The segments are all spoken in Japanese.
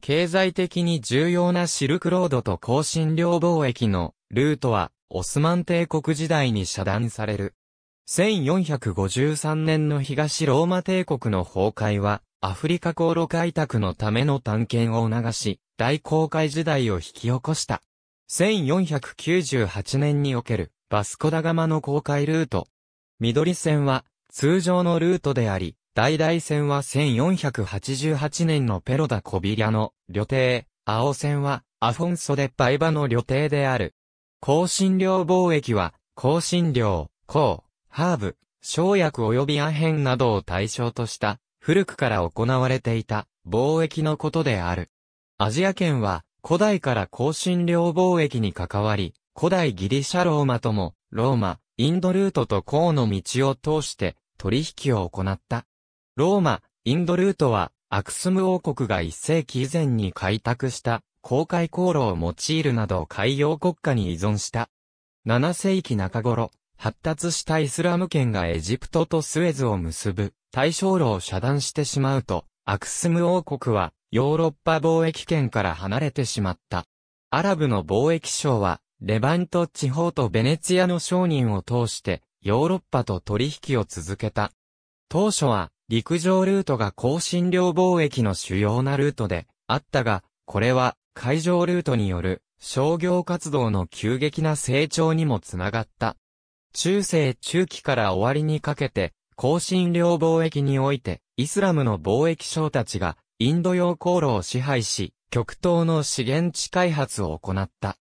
経済的に重要なシルクロードと香辛料貿易のルートはオスマン帝国時代に遮断される。1453年の東ローマ帝国の崩壊はアフリカ航路開拓のための探検を促し、大航海時代を引き起こした。1498年におけるバスコダガマの航海ルート。緑線は通常のルートであり、大々戦は1488年のペロダ・コビリアの旅程、青戦はアフォンソ・デ・バイバの旅程である。香辛料貿易は、香辛料、香、ハーブ、生薬及びアヘンなどを対象とした、古くから行われていた貿易のことである。アジア圏は古代から香辛料貿易に関わり、古代ギリシャローマとも、ローマ、インドルートと項の道を通して取引を行った。ローマ、インドルートは、アクスム王国が一世紀以前に開拓した公海航路を用いるなど海洋国家に依存した。7世紀中頃、発達したイスラム圏がエジプトとスエズを結ぶ大象路を遮断してしまうと、アクスム王国はヨーロッパ貿易圏から離れてしまった。アラブの貿易商は、レバント地方とベネツィアの商人を通して、ヨーロッパと取引を続けた。当初は、陸上ルートが香辛料貿易の主要なルートであったが、これは海上ルートによる商業活動の急激な成長にもつながった。中世中期から終わりにかけて、香辛料貿易において、イスラムの貿易商たちが、インド洋航路を支配し、極東の資源地開発を行った。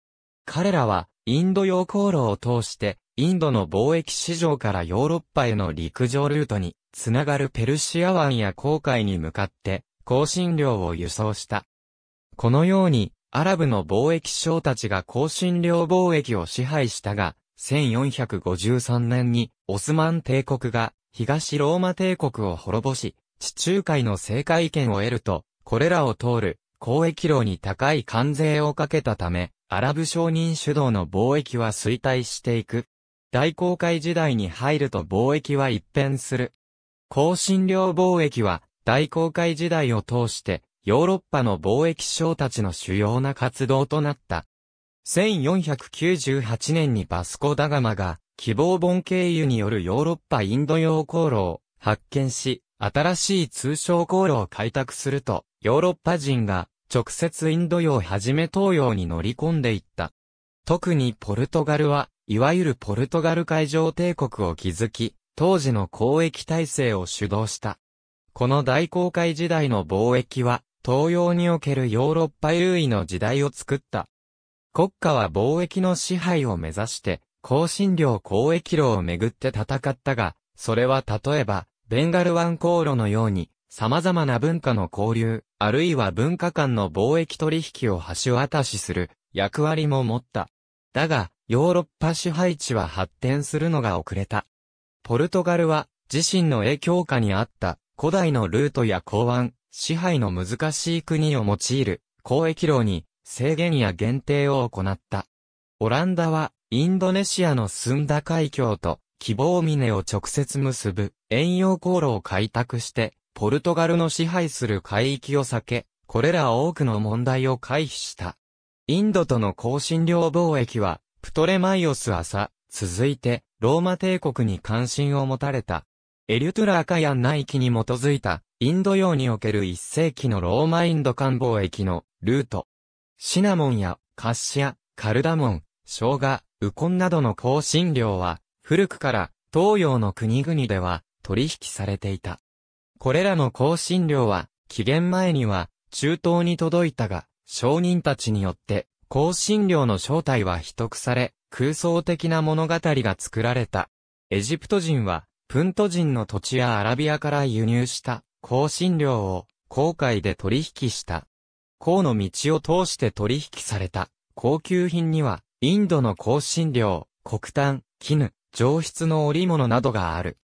彼らは、インド洋航路を通して、インドの貿易市場からヨーロッパへの陸上ルートに、つながるペルシア湾や航海に向かって、香辛料を輸送した。このように、アラブの貿易商たちが香辛料貿易を支配したが、1453年に、オスマン帝国が、東ローマ帝国を滅ぼし、地中海の政界権を得ると、これらを通る、交易路に高い関税をかけたため、アラブ商人主導の貿易は衰退していく。大航海時代に入ると貿易は一変する。香辛料貿易は、大航海時代を通して、ヨーロッパの貿易商たちの主要な活動となった。1498年にバスコダガマが、希望本経由によるヨーロッパインド洋航路を発見し、新しい通商航路を開拓すると、ヨーロッパ人が直接インド洋をはじめ東洋に乗り込んでいった。特にポルトガルは、いわゆるポルトガル海上帝国を築き、当時の交易体制を主導した。この大航海時代の貿易は、東洋におけるヨーロッパ優位の時代を作った。国家は貿易の支配を目指して、香辛料交易路をめぐって戦ったが、それは例えば、ベンガル湾航路のように、様々な文化の交流、あるいは文化間の貿易取引を橋渡しする役割も持った。だが、ヨーロッパ支配地は発展するのが遅れた。ポルトガルは自身の影響下にあった古代のルートや港湾、支配の難しい国を用いる交易路に制限や限定を行った。オランダはインドネシアのスンダ海峡と希望峰を直接結ぶ遠洋航路を開拓してポルトガルの支配する海域を避け、これら多くの問題を回避した。インドとの香辛料貿易は、プトレマイオス朝、続いて、ローマ帝国に関心を持たれた。エリュトゥラーカヤン内記に基づいた、インド洋における一世紀のローマインド官貿易のルート。シナモンやカッシア、カルダモン、生姜、ウコンなどの香辛料は、古くから東洋の国々では取引されていた。これらの香辛料は、紀元前には中東に届いたが、商人たちによって香辛料の正体は秘匿され、空想的な物語が作られた。エジプト人は、プント人の土地やアラビアから輸入した香辛料を航海で取引した。航の道を通して取引された高級品には、インドの香辛料、黒炭、絹、上質の織物などがある。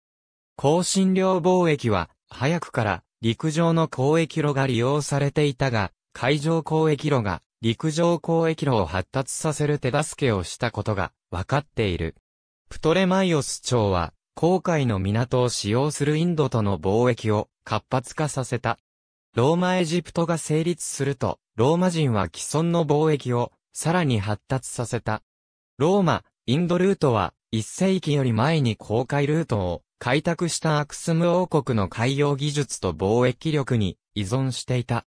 香辛料貿易は、早くから陸上の交易路が利用されていたが、海上交易路が陸上交易路を発達させる手助けをしたことが分かっている。プトレマイオス朝は、航海の港を使用するインドとの貿易を活発化させた。ローマエジプトが成立すると、ローマ人は既存の貿易をさらに発達させた。ローマ、インドルートは、一世紀より前に航海ルートを開拓したアクスム王国の海洋技術と貿易力に依存していた。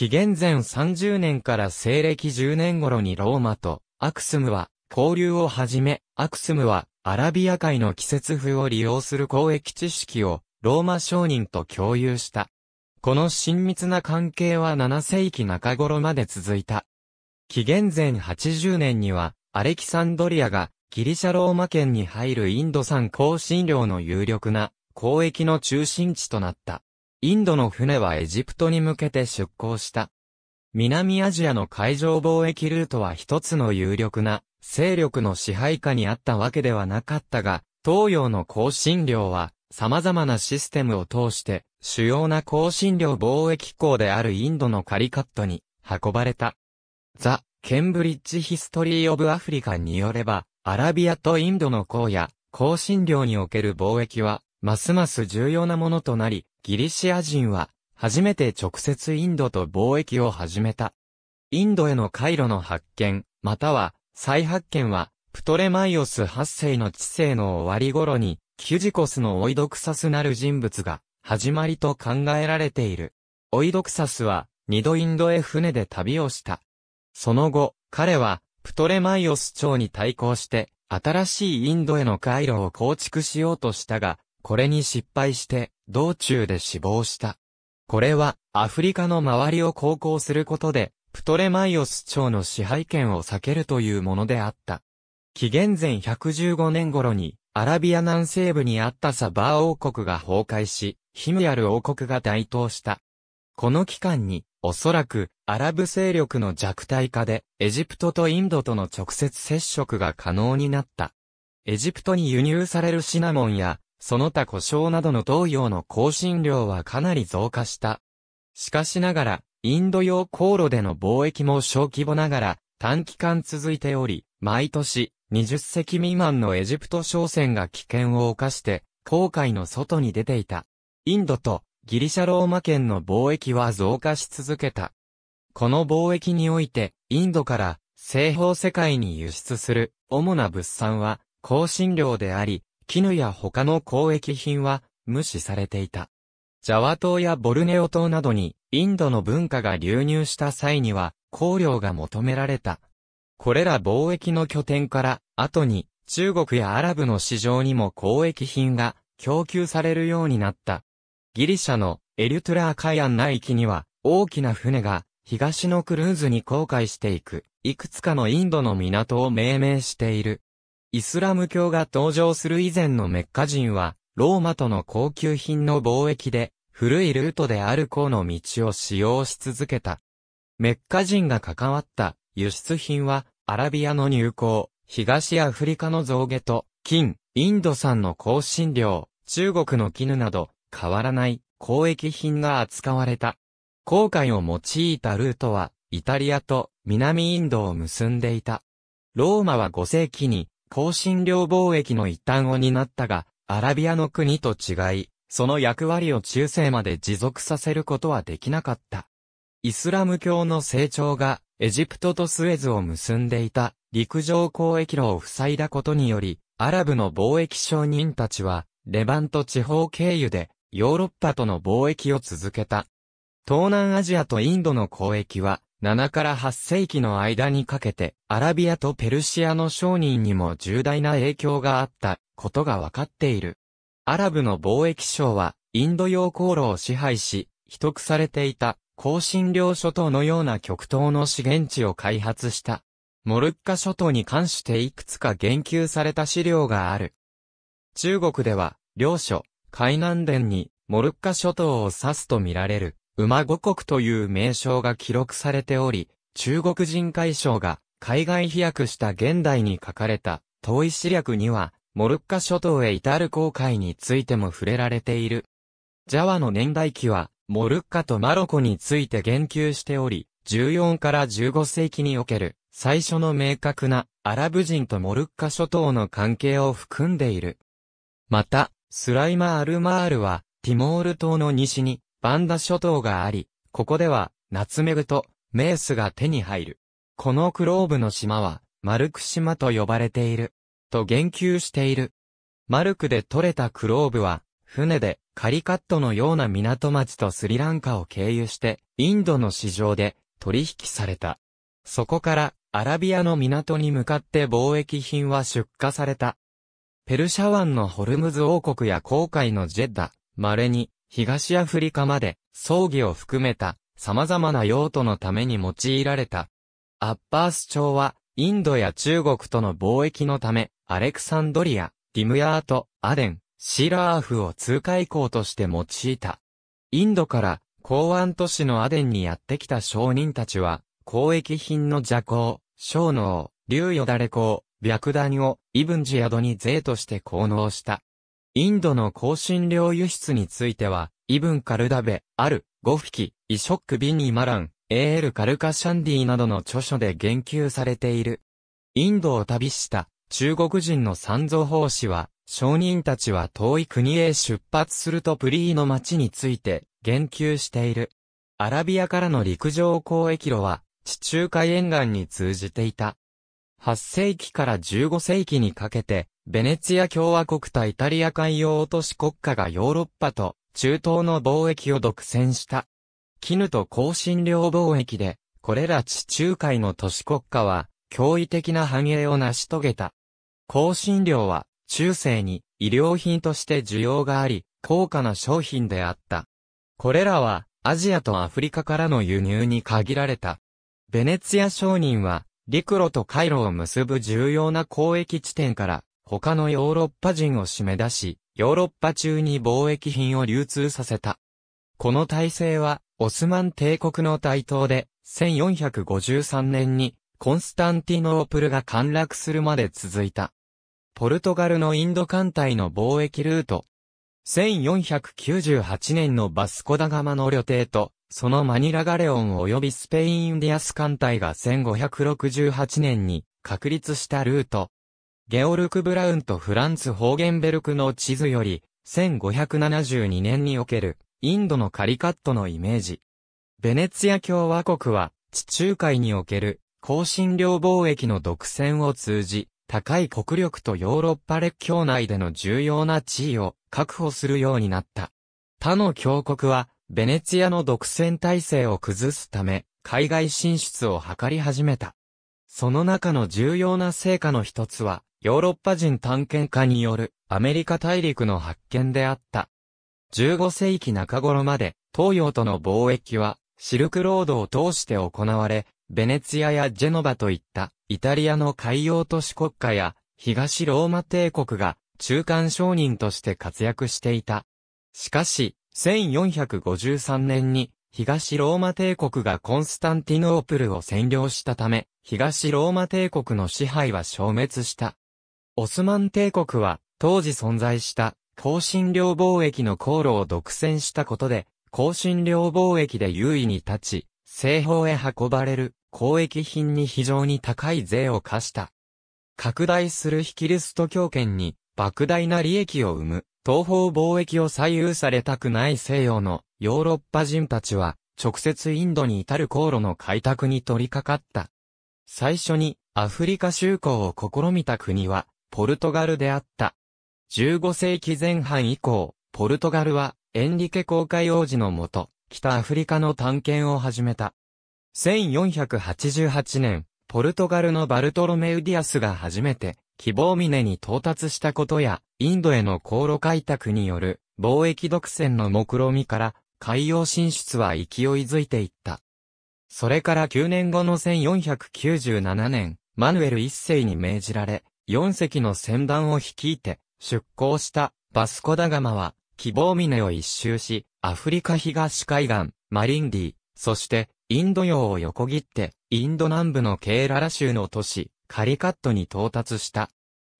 紀元前30年から西暦10年頃にローマとアクスムは交流をはじめ、アクスムはアラビア海の季節風を利用する交易知識をローマ商人と共有した。この親密な関係は7世紀中頃まで続いた。紀元前80年には、アレキサンドリアがギリシャローマ圏に入るインド産香辛料の有力な交易の中心地となった。インドの船はエジプトに向けて出港した。南アジアの海上貿易ルートは一つの有力な勢力の支配下にあったわけではなかったが、東洋の香辛料は様々なシステムを通して主要な香辛料貿易港であるインドのカリカットに運ばれた。ザ・ケンブリッジ・ヒストリー・オブ・アフリカによれば、アラビアとインドの港や香辛料における貿易は、ますます重要なものとなり、ギリシア人は、初めて直接インドと貿易を始めた。インドへの回路の発見、または、再発見は、プトレマイオス8世の知性の終わり頃に、キュジコスのオイドクサスなる人物が、始まりと考えられている。オイドクサスは、二度インドへ船で旅をした。その後、彼は、プトレマイオス朝に対抗して、新しいインドへの回路を構築しようとしたが、これに失敗して、道中で死亡した。これは、アフリカの周りを航行することで、プトレマイオス朝の支配権を避けるというものであった。紀元前115年頃に、アラビア南西部にあったサバー王国が崩壊し、ヒムヤル王国が台頭した。この期間に、おそらく、アラブ勢力の弱体化で、エジプトとインドとの直接接触が可能になった。エジプトに輸入されるシナモンや、その他故障などの東洋の更新量はかなり増加した。しかしながら、インド洋航路での貿易も小規模ながら短期間続いており、毎年20隻未満のエジプト商船が危険を犯して、航海の外に出ていた。インドとギリシャローマ圏の貿易は増加し続けた。この貿易において、インドから西方世界に輸出する主な物産は香辛料であり、絹や他の交易品は無視されていた。ジャワ島やボルネオ島などにインドの文化が流入した際には香料が求められた。これら貿易の拠点から後に中国やアラブの市場にも交易品が供給されるようになった。ギリシャのエリュトゥラー海岸内域には大きな船が東のクルーズに航海していくいくつかのインドの港を命名している。イスラム教が登場する以前のメッカ人は、ローマとの高級品の貿易で、古いルートである項の道を使用し続けた。メッカ人が関わった輸出品は、アラビアの入港、東アフリカの象牙と、金、インド産の香辛料、中国の絹など、変わらない交易品が扱われた。航海を用いたルートは、イタリアと南インドを結んでいた。ローマは5世紀に香辛料貿易の一端を担ったが、アラビアの国と違い、その役割を中世まで持続させることはできなかった。イスラム教の成長が、エジプトとスエズを結んでいた陸上交易路を塞いだことにより、アラブの貿易商人たちは、レバント地方経由で、ヨーロッパとの貿易を続けた。東南アジアとインドの交易は、7から8世紀の間にかけて、アラビアとペルシアの商人にも重大な影響があったことがわかっている。アラブの貿易商は、インド洋航路を支配し、秘匿されていた、香辛料諸島のような極東の資源地を開発した。モルッカ諸島に関していくつか言及された資料がある。中国では、領書、海南伝に、モルッカ諸島を指すとみられる。馬五国という名称が記録されており、中国人海将が海外飛躍した現代に書かれた、遠い史略には、モルッカ諸島へ至る航海についても触れられている。ジャワの年代記は、モルッカとマロコについて言及しており、14から15世紀における、最初の明確なアラブ人とモルッカ諸島の関係を含んでいる。また、スライマ・アルマールは、ティモール島の西に、バンダ諸島があり、ここでは、ナツメグとメースが手に入る。このクローブの島は、マルク島と呼ばれている。と言及している。マルクで採れたクローブは、船でカリカットのような港町とスリランカを経由して、インドの市場で取引された。そこからアラビアの港に向かって貿易品は出荷された。ペルシャ湾のホルムズ王国や航海のジェッダ、稀に東アフリカまで、葬儀を含めた、様々な用途のために用いられた。アッバース朝は、インドや中国との貿易のため、アレクサンドリア、ディムヤート、アデン、シラーフを通過以降として用いた。インドから港湾都市のアデンにやってきた商人たちは、交易品の邪行、小脳、竜よだれ港、白弾を、イブンジ宿に税として効能した。インドの香辛料輸出については、イブンカルダベ、アル、ゴフィキ、イショック・ビニマラン、エール・カルカシャンディなどの著書で言及されている。インドを旅した中国人の三蔵法師は、商人たちは遠い国へ出発するとプリーの町について言及している。アラビアからの陸上交易路は地中海沿岸に通じていた。8世紀から15世紀にかけてベネツィア共和国とイタリア海洋都市国家がヨーロッパと中東の貿易を独占した。絹と香辛料貿易で、これら地中海の都市国家は、驚異的な繁栄を成し遂げた。香辛料は、中世に、医療品として需要があり、高価な商品であった。これらは、アジアとアフリカからの輸入に限られた。ベネツィア商人は、陸路と回路を結ぶ重要な交易地点から、他のヨーロッパ人を締め出し、ヨーロッパ中に貿易品を流通させた。この体制は、オスマン帝国の台頭で、1453年に、コンスタンティノープルが陥落するまで続いた。ポルトガルのインド艦隊の貿易ルート。1498年のバスコダガマの旅程と、そのマニラガレオン及びスペインインディアス艦隊が1568年に確立したルート。ゲオルク・ブラウンとフランツ・ホーゲンベルクの地図より、1572年における、インドのカリカットのイメージ。ベネツィア共和国は、地中海における、香辛料貿易の独占を通じ、高い国力とヨーロッパ列強内での重要な地位を確保するようになった。他の強国は、ベネツィアの独占体制を崩すため、海外進出を図り始めた。その中の重要な成果の一つは、ヨーロッパ人探検家によるアメリカ大陸の発見であった。15世紀中頃まで東洋との貿易はシルクロードを通して行われ、ベネツィアやジェノバといったイタリアの海洋都市国家や東ローマ帝国が中間商人として活躍していた。しかし、1453年に東ローマ帝国がコンスタンティノープルを占領したため、東ローマ帝国の支配は消滅した。オスマン帝国は、当時存在した、香辛料貿易の航路を独占したことで、香辛料貿易で優位に立ち、西方へ運ばれる交易品に非常に高い税を課した。拡大するヒキルスト教圏に莫大な利益を生む、東方貿易を左右されたくない西洋のヨーロッパ人たちは、直接インドに至る航路の開拓に取り掛かった。最初にアフリカ就航を試みた国は、ポルトガルであった。15世紀前半以降、ポルトガルは、エンリケ公会王子のもと、北アフリカの探検を始めた。1488年、ポルトガルのバルトロメウディアスが初めて、希望峰に到達したことや、インドへの航路開拓による、貿易独占の目論みから、海洋進出は勢いづいていった。それから9年後の1497年、マヌエル一世に命じられ、4隻の船団を率いて出港したバスコダガマは希望峰を一周し、アフリカ東海岸、マリンディ、そしてインド洋を横切ってインド南部のケーララ州の都市カリカットに到達した。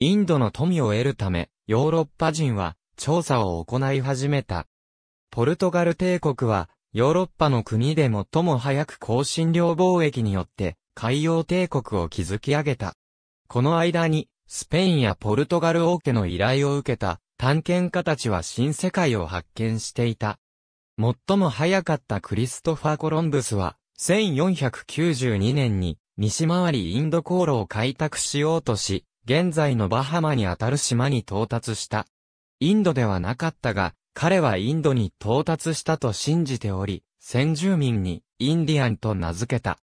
インドの富を得るためヨーロッパ人は調査を行い始めた。ポルトガル帝国はヨーロッパの国で最も早く香辛料貿易によって海洋帝国を築き上げた。この間にスペインやポルトガル王家の依頼を受けた探検家たちは新世界を発見していた。最も早かったクリストファー・コロンブスは、1492年に西回りインド航路を開拓しようとし、現在のバハマにあたる島に到達した。インドではなかったが、彼はインドに到達したと信じており、先住民にインディアンと名付けた。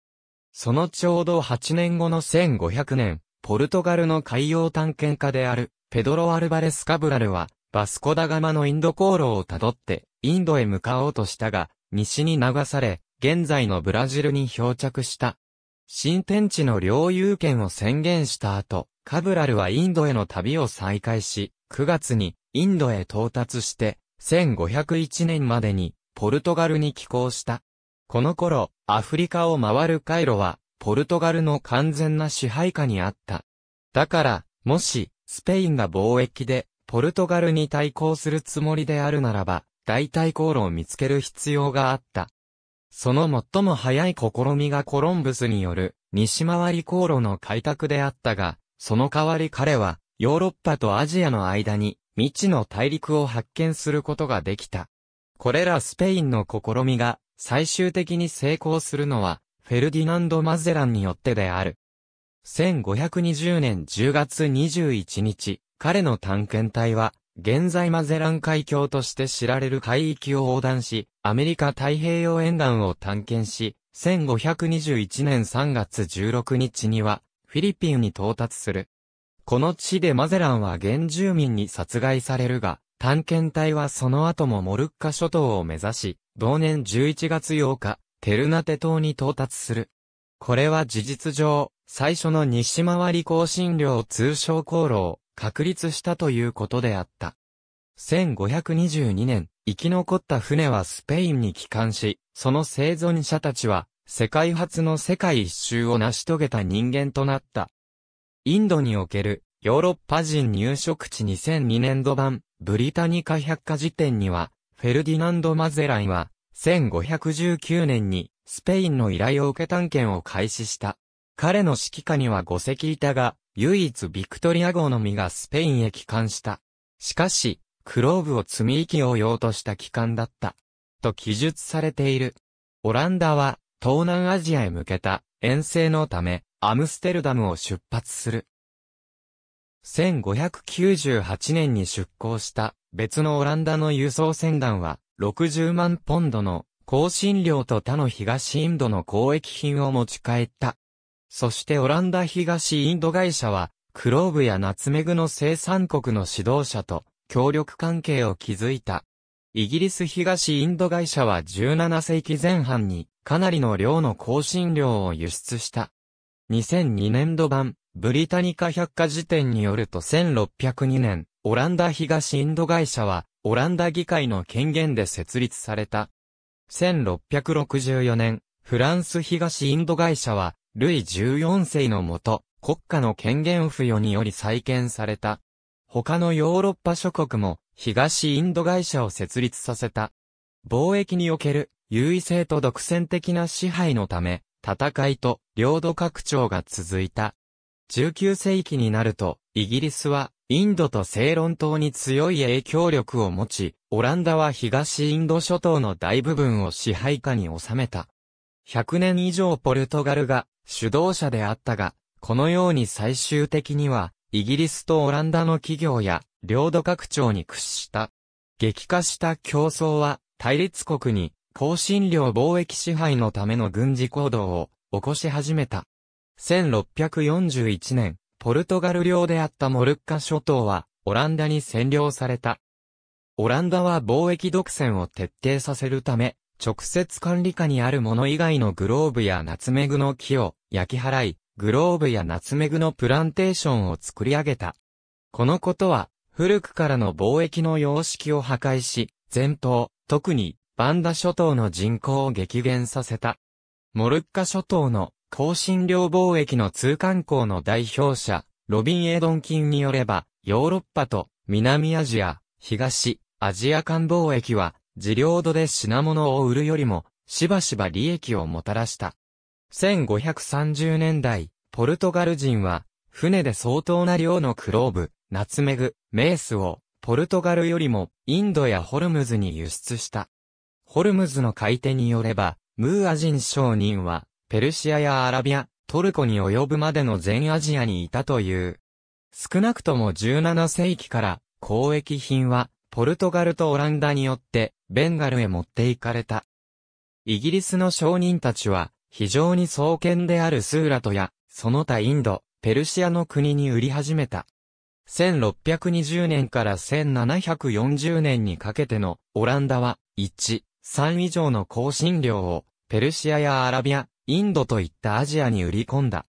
そのちょうど8年後の1500年、ポルトガルの海洋探検家である、ペドロ・アルバレス・カブラルは、バスコダガマのインド航路をたどって、インドへ向かおうとしたが、西に流され、現在のブラジルに漂着した。新天地の領有権を宣言した後、カブラルはインドへの旅を再開し、9月にインドへ到達して、1501年までにポルトガルに寄港した。この頃、アフリカを回る回路は、ポルトガルの完全な支配下にあった。だから、もし、スペインが貿易で、ポルトガルに対抗するつもりであるならば、代替航路を見つける必要があった。その最も早い試みがコロンブスによる西回り航路の開拓であったが、その代わり彼はヨーロッパとアジアの間に未知の大陸を発見することができた。これらスペインの試みが最終的に成功するのはフェルディナンド・マゼランによってである。1520年10月21日、彼の探検隊は、現在マゼラン海峡として知られる海域を横断し、アメリカ太平洋沿岸を探検し、1521年3月16日には、フィリピンに到達する。この地でマゼランは原住民に殺害されるが、探検隊はその後もモルッカ諸島を目指し、同年11月8日、テルナテ島に到達する。これは事実上、最初の西回り更新量通称航路を確立したということであった。1522年、生き残った船はスペインに帰還し、その生存者たちは、世界初の世界一周を成し遂げた人間となった。インドにおける、ヨーロッパ人入植地2002年度版、ブリタニカ百科事典には、フェルディナンド・マゼランは、1519年にスペインの依頼を受け探検を開始した。彼の指揮下には5隻いたが、唯一ビクトリア号のみがスペインへ帰還した。しかし、クローブを積み息を用とした帰還だった。と記述されている。オランダは、東南アジアへ向けた遠征のため、アムステルダムを出発する。1598年に出港した別のオランダの輸送船団は、60万ポンドの香辛料と他の東インドの交易品を持ち帰った。そしてオランダ東インド会社は、クローブやナツメグの生産国の指導者と協力関係を築いた。イギリス東インド会社は17世紀前半にかなりの量の香辛料を輸出した。2002年度版、ブリタニカ百科事典によると1602年、オランダ東インド会社はオランダ議会の権限で設立された。1664年、フランス東インド会社は、ルイ14世のもと、国家の権限付与により再建された。他のヨーロッパ諸国も、東インド会社を設立させた。貿易における優位性と独占的な支配のため、戦いと領土拡張が続いた。19世紀になると、イギリスはインドとセ論ロン島に強い影響力を持ち、オランダは東インド諸島の大部分を支配下に収めた。100年以上ポルトガルが主導者であったが、このように最終的には、イギリスとオランダの企業や領土拡張に屈した。激化した競争は、対立国に、香辛料貿易支配のための軍事行動を起こし始めた。1641年、ポルトガル領であったモルッカ諸島は、オランダに占領された。オランダは貿易独占を徹底させるため、直接管理下にあるもの以外のグローブやナツメグの木を焼き払い、グローブやナツメグのプランテーションを作り上げた。このことは、古くからの貿易の様式を破壊し、前頭、特に、バンダ諸島の人口を激減させた。モルッカ諸島の香辛料貿易の通関港の代表者、ロビン・エドンキンによれば、ヨーロッパと南アジア、東、アジア間貿易は、自領土で品物を売るよりも、しばしば利益をもたらした。1530年代、ポルトガル人は、船で相当な量のクローブ、ナツメグ、メースを、ポルトガルよりも、インドやホルムズに輸出した。ホルムズの買い手によれば、ムーア人商人は、ペルシアやアラビア、トルコに及ぶまでの全アジアにいたという。少なくとも17世紀から交易品はポルトガルとオランダによってベンガルへ持っていかれた。イギリスの商人たちは非常に創建であるスーラトやその他インド、ペルシアの国に売り始めた。1620年から1740年にかけてのオランダは1、3以上の香辛料をペルシアやアラビア、インドといったアジアに売り込んだ。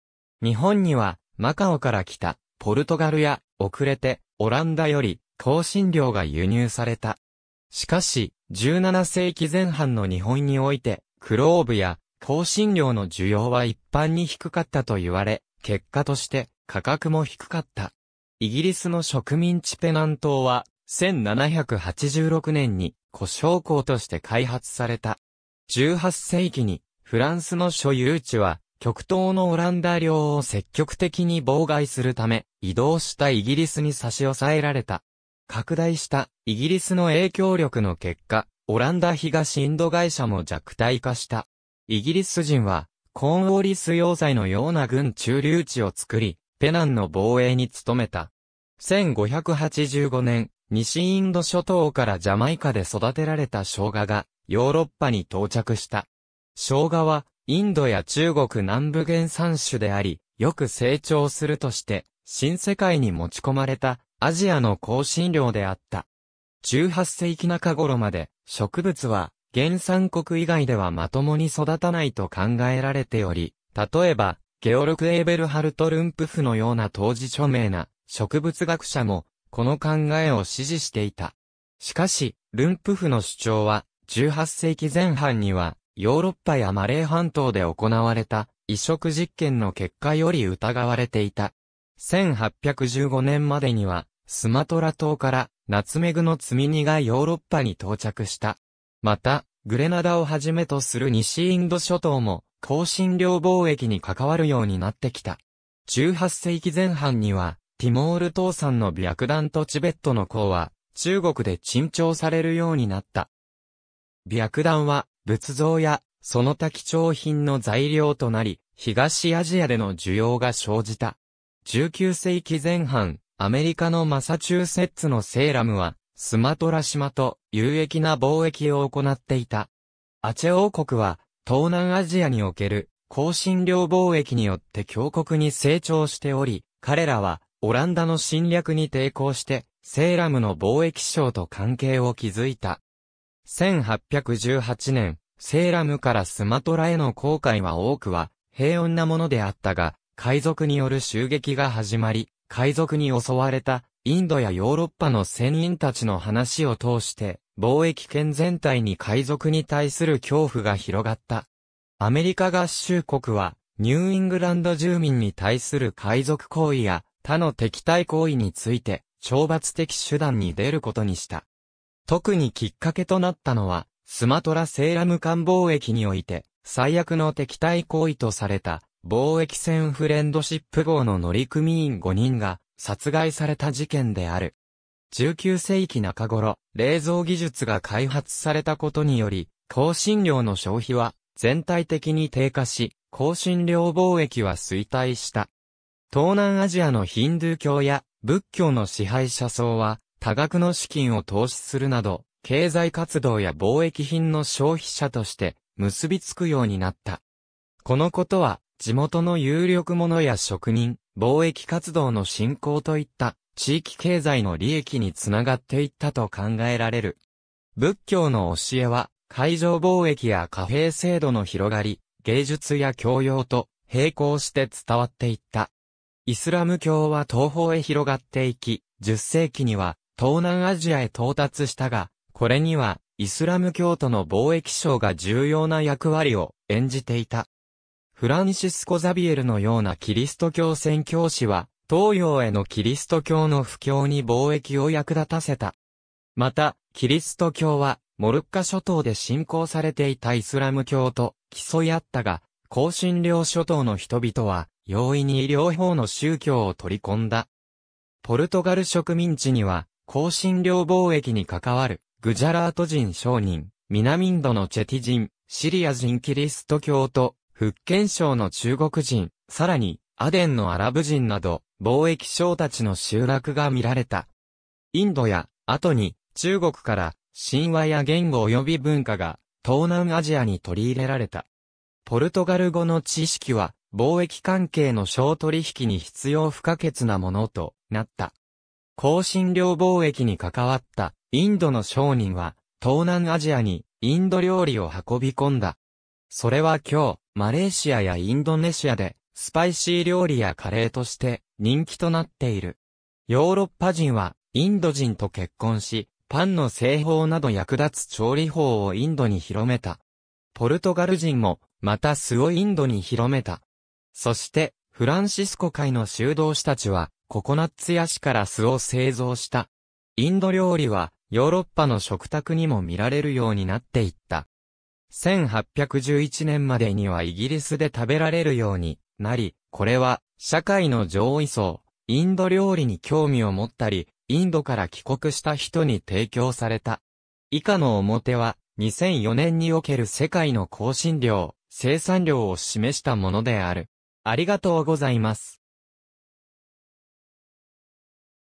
日本には、マカオから来た、ポルトガルや、遅れて、オランダより、香辛料が輸入された。しかし、17世紀前半の日本において、クローブや香辛料の需要は一般に低かったと言われ、結果として価格も低かった。イギリスの植民地ペナン島は、1786年に胡椒港として開発された。18世紀にフランスの所有地は、極東のオランダ領を積極的に妨害するため、移動したイギリスに差し押さえられた。拡大したイギリスの影響力の結果、オランダ東インド会社も弱体化した。イギリス人は、コーンウォリス要塞のような軍駐留地を作り、ペナンの防衛に努めた。1585年、西インド諸島からジャマイカで育てられた生姜が、ヨーロッパに到着した。生姜は、インドや中国南部原産種であり、よく成長するとして、新世界に持ち込まれた、アジアの香辛料であった。18世紀中頃まで、植物は、原産国以外ではまともに育たないと考えられており、例えば、ゲオルク・エーベルハルト・ルンプフのような当時著名な植物学者も、この考えを支持していた。しかし、ルンプフの主張は、18世紀前半には、ヨーロッパやマレー半島で行われた移植実験の結果より疑われていた。1815年までには、スマトラ島からナツメグの積み荷がヨーロッパに到着した。また、グレナダをはじめとする西インド諸島も、香辛料貿易に関わるようになってきた。18世紀前半には、ティモール島産の白弾とチベットの港は、中国で珍重されるようになった。白弾は、仏像やその他貴重品の材料となり、東アジアでの需要が生じた。19世紀前半、アメリカのマサチューセッツのセーラムは、スマトラ島と有益な貿易を行っていた。アチェ王国は、東南アジアにおける、香辛料貿易によって強国に成長しており、彼らは、オランダの侵略に抵抗して、セーラムの貿易商と関係を築いた。1818年、セーラムからスマトラへの航海は多くは平穏なものであったが、海賊による襲撃が始まり、海賊に襲われたインドやヨーロッパの船員たちの話を通して、貿易圏全体に海賊に対する恐怖が広がった。アメリカ合衆国は、ニューイングランド住民に対する海賊行為や他の敵対行為について、懲罰的手段に出ることにした。特にきっかけとなったのは、スマトラセーラム間貿易において、最悪の敵対行為とされた、貿易船フレンドシップ号の乗組員5人が、殺害された事件である。19世紀中頃、冷蔵技術が開発されたことにより、香辛料の消費は全体的に低下し、香辛料貿易は衰退した。東南アジアのヒンドゥー教や仏教の支配者層は、多額の資金を投資するなど、経済活動や貿易品の消費者として結びつくようになった。このことは、地元の有力者や職人、貿易活動の振興といった地域経済の利益につながっていったと考えられる。仏教の教えは、海上貿易や貨幣制度の広がり、芸術や教養と並行して伝わっていった。イスラム教は東方へ広がっていき、10世紀には東南アジアへ到達したが、これには、イスラム教徒の貿易商が重要な役割を演じていた。フランシスコ・ザビエルのようなキリスト教宣教師は、東洋へのキリスト教の布教に貿易を役立たせた。また、キリスト教は、モルッカ諸島で信仰されていたイスラム教と競い合ったが、香辛料諸島の人々は、容易に両方の宗教を取り込んだ。ポルトガル植民地には、香辛料貿易に関わる、グジャラート人商人、南インドのチェティ人、シリア人キリスト教と、福建省の中国人、さらに、アデンのアラブ人など、貿易商たちの集落が見られた。インドや、後に、中国から、神話や言語及び文化が、東南アジアに取り入れられた。ポルトガル語の知識は、貿易関係の商取引に必要不可欠なものとなった。香辛料貿易に関わったインドの商人は東南アジアにインド料理を運び込んだ。それは今日、マレーシアやインドネシアでスパイシー料理やカレーとして人気となっている。ヨーロッパ人はインド人と結婚し、パンの製法など役立つ調理法をインドに広めた。ポルトガル人もまた酢をインドに広めた。そして、フランシスコ会の修道士たちは、ココナッツヤシから酢を製造した。インド料理はヨーロッパの食卓にも見られるようになっていった。1811年までにはイギリスで食べられるようになり、これは社会の上位層、インド料理に興味を持ったり、インドから帰国した人に提供された。以下の表は2004年における世界の香辛料、生産量を示したものである。ありがとうございます。